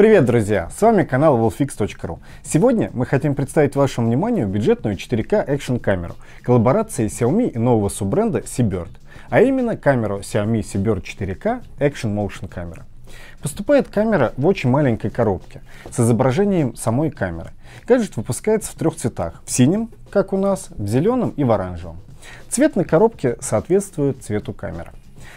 Привет, друзья! С вами канал Wolfix.ru. Сегодня мы хотим представить вашему вниманию бюджетную 4К экшн камеру коллаборации Xiaomi и нового суббренда Seabird, а именно камеру Xiaomi Seabird 4K Action Motion Camera. Поступает камера в очень маленькой коробке с изображением самой камеры. Гаджет выпускается в трех цветах – в синем, как у нас, в зеленом и в оранжевом. Цвет на коробке соответствует цвету камеры.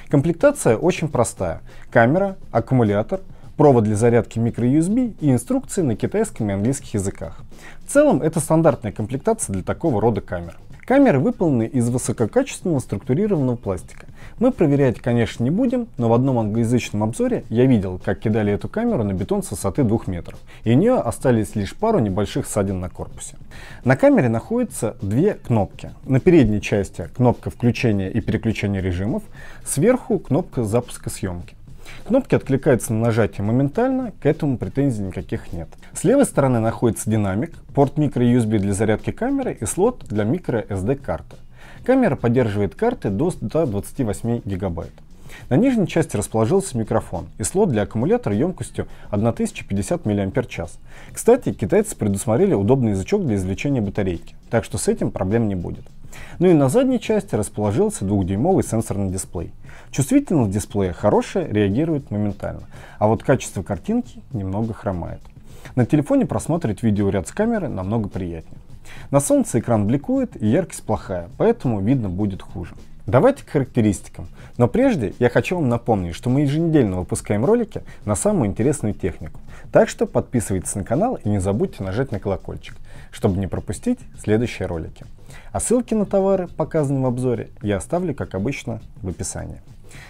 Комплектация очень простая. Камера, аккумулятор, провод для зарядки microUSB и инструкции на китайском и английских языках. В целом это стандартная комплектация для такого рода камер. Камеры выполнены из высококачественного структурированного пластика. Мы проверять, конечно, не будем, но в одном англоязычном обзоре я видел, как кидали эту камеру на бетон с высоты 2 метров, и у нее остались лишь пару небольших ссадин на корпусе. На камере находятся две кнопки. На передней части кнопка включения и переключения режимов, сверху кнопка запуска съемки. Кнопки откликаются на нажатие моментально, к этому претензий никаких нет. С левой стороны находится динамик, порт микро-USB для зарядки камеры и слот для микро-SD карты. Камера поддерживает карты до 128 гигабайт. На нижней части расположился микрофон и слот для аккумулятора емкостью 1050 мАч. Кстати, китайцы предусмотрели удобный язычок для извлечения батарейки, так что с этим проблем не будет. Ну и на задней части расположился двухдюймовый сенсорный дисплей. Чувствительность дисплея хорошая, реагирует моментально, а вот качество картинки немного хромает. На телефоне просматривать видеоряд с камеры намного приятнее. На солнце экран бликует и яркость плохая, поэтому видно будет хуже. Давайте к характеристикам. Но прежде я хочу вам напомнить, что мы еженедельно выпускаем ролики на самую интересную технику. Так что подписывайтесь на канал и не забудьте нажать на колокольчик, чтобы не пропустить следующие ролики. А ссылки на товары, показанные в обзоре, я оставлю, как обычно, в описании.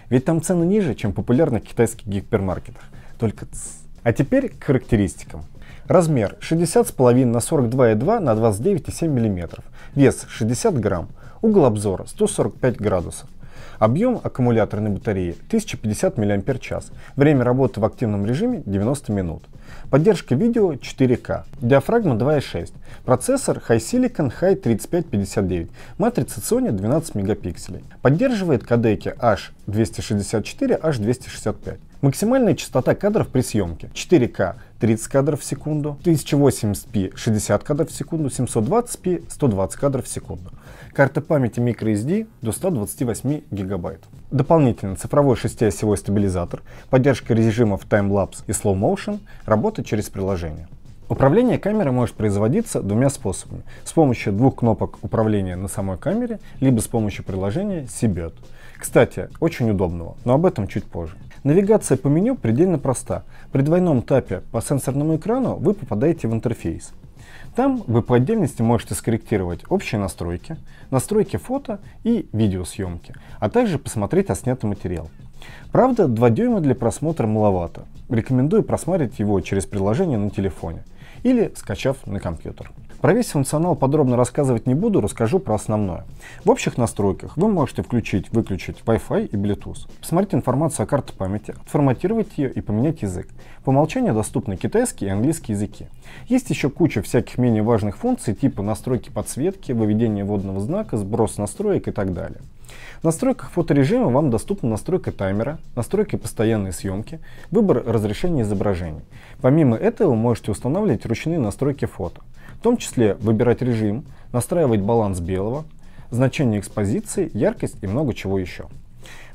Ведь там цены ниже, чем в популярных китайских гипермаркетах. Только ц. А теперь к характеристикам. Размер 60,5 на 42,2 на 29,7 мм. Вес 60 грамм. Угол обзора 145 градусов. Объем аккумуляторной батареи 1050 мАч. Время работы в активном режиме 90 минут. Поддержка видео 4К. Диафрагма 2.6. Процессор HiSilicon Hi3559. Матрица Sony 12 мегапикселей. Поддерживает кодеки H264, H265. Максимальная частота кадров при съемке 4К 30 кадров в секунду, 1080p 60 кадров в секунду, 720p 120 кадров в секунду. Карта памяти microSD до 128 гигабайт. Дополнительно цифровой шестиосевой стабилизатор, поддержка режимов time lapse и slow motion, работа через приложение. Управление камерой может производиться двумя способами. С помощью двух кнопок управления на самой камере, либо с помощью приложения CBET. Кстати, очень удобного, но об этом чуть позже. Навигация по меню предельно проста. При двойном тапе по сенсорному экрану вы попадаете в интерфейс. Там вы по отдельности можете скорректировать общие настройки, настройки фото и видеосъемки, а также посмотреть отснятый материал. Правда, 2 дюйма для просмотра маловато. Рекомендую просмотреть его через приложение на телефоне или скачав на компьютер. Про весь функционал подробно рассказывать не буду, расскажу про основное. В общих настройках вы можете включить, выключить Wi-Fi и Bluetooth, посмотреть информацию о карте памяти, отформатировать ее и поменять язык. По умолчанию доступны китайский и английский языки. Есть еще куча всяких менее важных функций, типа настройки подсветки, выведения водного знака, сброс настроек и так далее. В настройках фоторежима вам доступна настройка таймера, настройки постоянной съемки, выбор разрешения изображений. Помимо этого вы можете устанавливать ручные настройки фото, в том числе выбирать режим, настраивать баланс белого, значение экспозиции, яркость и много чего еще.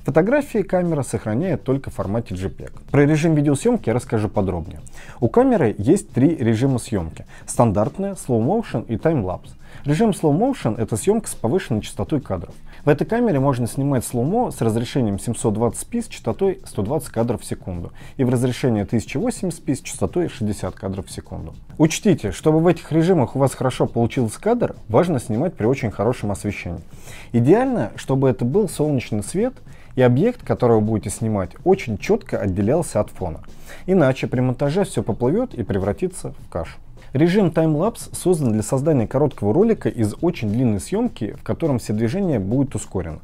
Фотографии камера сохраняет только в формате JPEG. Про режим видеосъемки я расскажу подробнее. У камеры есть три режима съемки. Стандартная, slow motion и time lapse. Режим slow motion это съемка с повышенной частотой кадров. В этой камере можно снимать сломо с разрешением 720p с частотой 120 кадров в секунду и в разрешении 1080p с частотой 60 кадров в секунду. Учтите, чтобы в этих режимах у вас хорошо получился кадр, важно снимать при очень хорошем освещении. Идеально, чтобы это был солнечный свет и объект, который вы будете снимать, очень четко отделялся от фона. Иначе при монтаже все поплывет и превратится в кашу. Режим таймлапс создан для создания короткого ролика из очень длинной съемки, в котором все движения будут ускорены.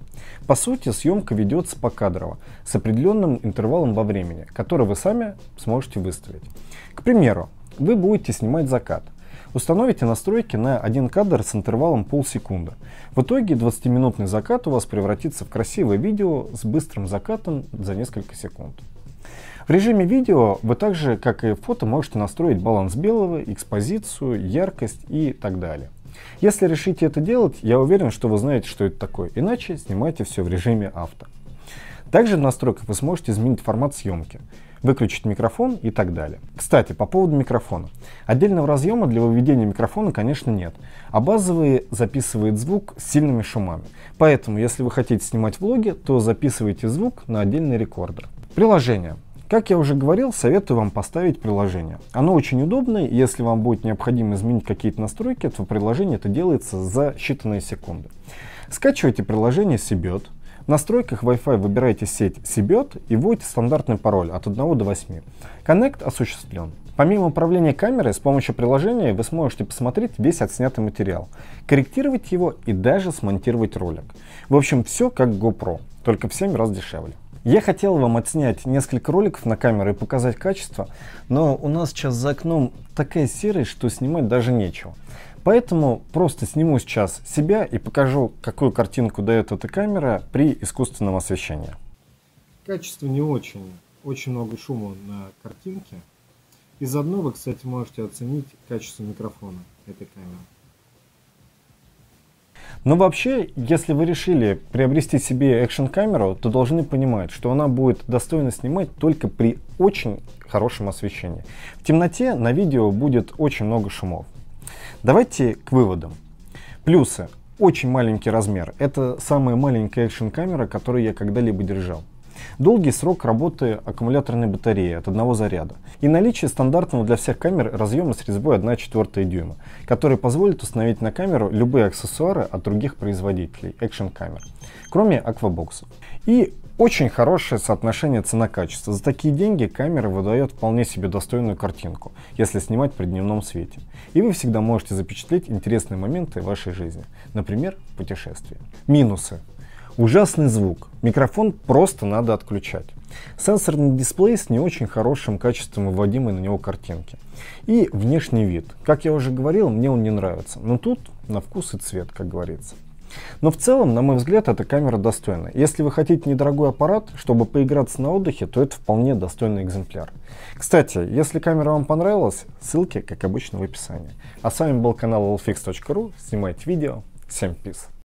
По сути, съемка ведется покадрово, с определенным интервалом во времени, который вы сами сможете выставить. К примеру, вы будете снимать закат. Установите настройки на один кадр с интервалом полсекунды. В итоге 20-минутный закат у вас превратится в красивое видео с быстрым закатом за несколько секунд. В режиме видео вы также, как и в фото, можете настроить баланс белого, экспозицию, яркость и так далее. Если решите это делать, я уверен, что вы знаете, что это такое. Иначе снимайте все в режиме авто. Также в настройках вы сможете изменить формат съемки, выключить микрофон и так далее. Кстати, по поводу микрофона. Отдельного разъема для выведения микрофона, конечно, нет, а базовый записывает звук с сильными шумами. Поэтому, если вы хотите снимать влоги, то записывайте звук на отдельный рекордер. Приложение. Как я уже говорил, советую вам поставить приложение. Оно очень удобное, если вам будет необходимо изменить какие-то настройки, этого приложения, это делается за считанные секунды. Скачивайте приложение Sibet, в настройках Wi-Fi выбирайте сеть Sibet и вводите стандартный пароль от 1 до 8. Connect осуществлен. Помимо управления камерой, с помощью приложения вы сможете посмотреть весь отснятый материал, корректировать его и даже смонтировать ролик. В общем, все как GoPro, только в 7 раз дешевле. Я хотел вам отснять несколько роликов на камеру и показать качество, но у нас сейчас за окном такая серость, что снимать даже нечего. Поэтому просто сниму сейчас себя и покажу, какую картинку дает эта камера при искусственном освещении. Качество не очень. Очень много шума на картинке. из заодно вы, кстати, можете оценить качество микрофона этой камеры. Но вообще, если вы решили приобрести себе экшн-камеру, то должны понимать, что она будет достойно снимать только при очень хорошем освещении. В темноте на видео будет очень много шумов. Давайте к выводам. Плюсы. Очень маленький размер. Это самая маленькая экшн-камера, которую я когда-либо держал долгий срок работы аккумуляторной батареи от одного заряда и наличие стандартного для всех камер разъема с резьбой 1,4 дюйма, который позволит установить на камеру любые аксессуары от других производителей экшен камер, кроме аквабокса. И очень хорошее соотношение цена-качество. За такие деньги камера выдает вполне себе достойную картинку, если снимать при дневном свете. И вы всегда можете запечатлеть интересные моменты вашей жизни, например, путешествия. Минусы. Ужасный звук. Микрофон просто надо отключать. Сенсорный дисплей с не очень хорошим качеством выводимой на него картинки. И внешний вид. Как я уже говорил, мне он не нравится. Но тут на вкус и цвет, как говорится. Но в целом, на мой взгляд, эта камера достойна. Если вы хотите недорогой аппарат, чтобы поиграться на отдыхе, то это вполне достойный экземпляр. Кстати, если камера вам понравилась, ссылки, как обычно, в описании. А с вами был канал allfix.ru. Снимайте видео. Всем peace.